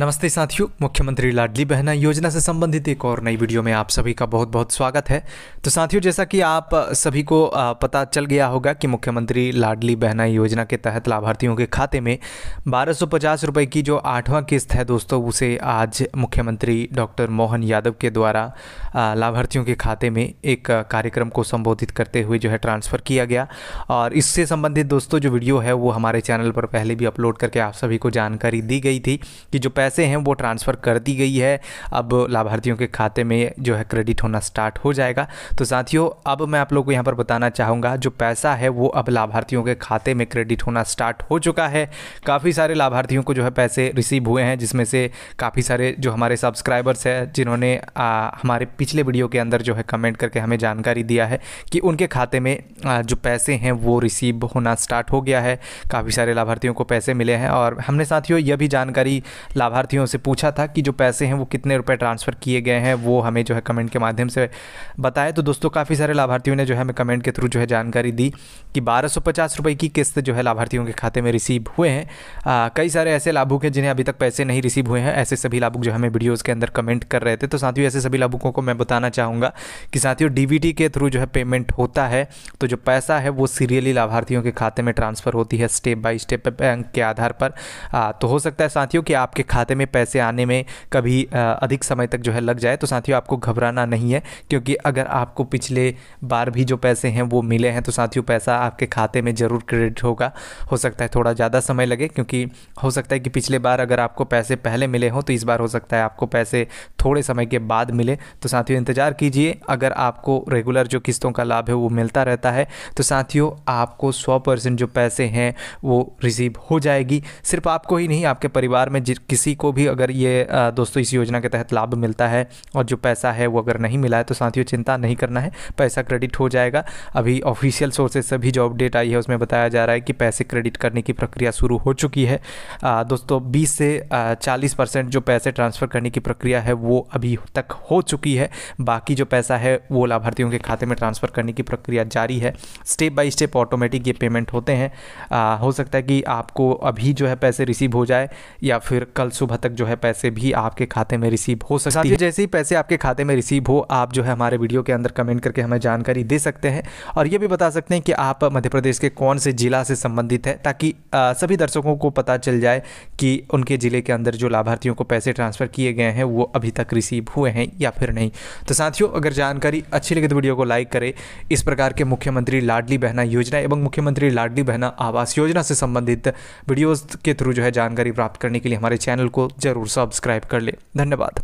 नमस्ते साथियों मुख्यमंत्री लाडली बहना योजना से संबंधित एक और नई वीडियो में आप सभी का बहुत बहुत स्वागत है तो साथियों जैसा कि आप सभी को पता चल गया होगा कि मुख्यमंत्री लाडली बहना योजना के तहत लाभार्थियों के खाते में बारह सौ रुपये की जो आठवां किस्त है दोस्तों उसे आज मुख्यमंत्री डॉक्टर मोहन यादव के द्वारा लाभार्थियों के खाते में एक कार्यक्रम को संबोधित करते हुए जो है ट्रांसफ़र किया गया और इससे संबंधित दोस्तों जो वीडियो है वो हमारे चैनल पर पहले भी अपलोड करके आप सभी को जानकारी दी गई थी कि जो पैसे हैं वो ट्रांसफ़र कर दी गई है अब लाभार्थियों के खाते में जो है क्रेडिट होना स्टार्ट हो जाएगा तो साथियों अब मैं आप लोग को यहाँ पर बताना चाहूँगा जो पैसा है वो अब लाभार्थियों के खाते में क्रेडिट होना स्टार्ट हो चुका है काफ़ी सारे लाभार्थियों को जो है पैसे रिसीव हुए हैं जिसमें से काफ़ी सारे जो हमारे सब्सक्राइबर्स हैं जिन्होंने हमारे पिछले वीडियो के अंदर जो है कमेंट करके हमें जानकारी दिया है कि उनके खाते में जो पैसे हैं वो रिसीव होना स्टार्ट हो गया है काफ़ी सारे लाभार्थियों को पैसे मिले हैं और हमने साथियों यह भी जानकारी लाभार्थी लाभार्थियों से पूछा था कि जो पैसे हैं वो कितने रुपए ट्रांसफ़र किए गए हैं वो हमें जो है कमेंट के माध्यम से बताया तो दोस्तों काफ़ी सारे लाभार्थियों ने जो है हमें कमेंट के थ्रू जो है जानकारी दी कि बारह सौ पचास की किस्त जो है लाभार्थियों के खाते में रिसीव हुए हैं कई सारे ऐसे लाभुक हैं जिन्हें अभी तक पैसे नहीं रिसीव हुए हैं ऐसे सभी लाभुक जो हमें वीडियोज़ के अंदर कमेंट कर रहे थे तो साथियों ऐसे सभी लाभुकों को मैं बताना चाहूँगा कि साथियों डी के थ्रू जो है पेमेंट होता है तो जो पैसा है वो सीरियली लाभार्थियों के खाते में ट्रांसफ़र होती है स्टेप बाई स्टेप बैंक के आधार पर आ, तो हो सकता है साथियों कि आपके खाते में पैसे आने में कभी अधिक समय तक जो है लग जाए तो साथियों आपको घबराना नहीं है क्योंकि अगर आपको पिछले बार भी जो पैसे हैं वो मिले हैं तो साथियों पैसा आपके खाते में ज़रूर क्रेडिट होगा हो सकता है थोड़ा ज़्यादा समय लगे क्योंकि हो सकता है कि पिछले बार अगर आपको पैसे पहले मिले हों तो इस बार हो सकता है आपको पैसे थोड़े समय के बाद मिले तो साथियों इंतज़ार कीजिए अगर आपको रेगुलर जो किस्तों का लाभ है वो मिलता रहता है तो साथियों आपको सौ परसेंट जो पैसे हैं वो रिसीव हो जाएगी सिर्फ आपको ही नहीं आपके परिवार में किसी किसी को भी अगर ये दोस्तों इस योजना के तहत लाभ मिलता है और जो पैसा है वो अगर नहीं मिला है तो साथियों चिंता नहीं करना है पैसा क्रेडिट हो जाएगा अभी ऑफिशियल सोर्सेज से भी जो अपडेट आई है उसमें बताया जा रहा है कि पैसे क्रेडिट करने की प्रक्रिया शुरू हो चुकी है दोस्तों बीस से चालीस परसेंट जो पैसे ट्रांसफ़र करने की प्रक्रिया है वो अभी तक हो चुकी है बाकी जो पैसा है वो लाभार्थियों के खाते में ट्रांसफ़र करने की प्रक्रिया जारी है स्टेप बाई स्टेप ऑटोमेटिक ये पेमेंट होते हैं आ, हो सकता है कि आपको अभी जो है पैसे रिसीव हो जाए या फिर कल सुबह तक जो है पैसे भी आपके खाते में रिसीव हो सकती है जैसे ही पैसे आपके खाते में रिसीव हो आप जो है हमारे वीडियो के अंदर कमेंट करके हमें जानकारी दे सकते हैं और ये भी बता सकते हैं कि आप मध्य प्रदेश के कौन से ज़िला से संबंधित है ताकि सभी दर्शकों को पता चल जाए कि उनके ज़िले के अंदर जो लाभार्थियों को पैसे ट्रांसफ़र किए गए हैं वो अभी तक रिसीव हुए हैं या फिर नहीं तो साथियों अगर जानकारी अच्छी लगे तो वीडियो को लाइक करें इस प्रकार के मुख्यमंत्री लाडली बहना योजना एवं मुख्यमंत्री लाडली बहना आवास योजना से संबंधित वीडियोज़ के थ्रू जो है जानकारी प्राप्त करने के लिए हमारे चैनल चैनल को ज़रूर सब्सक्राइब कर ले धन्यवाद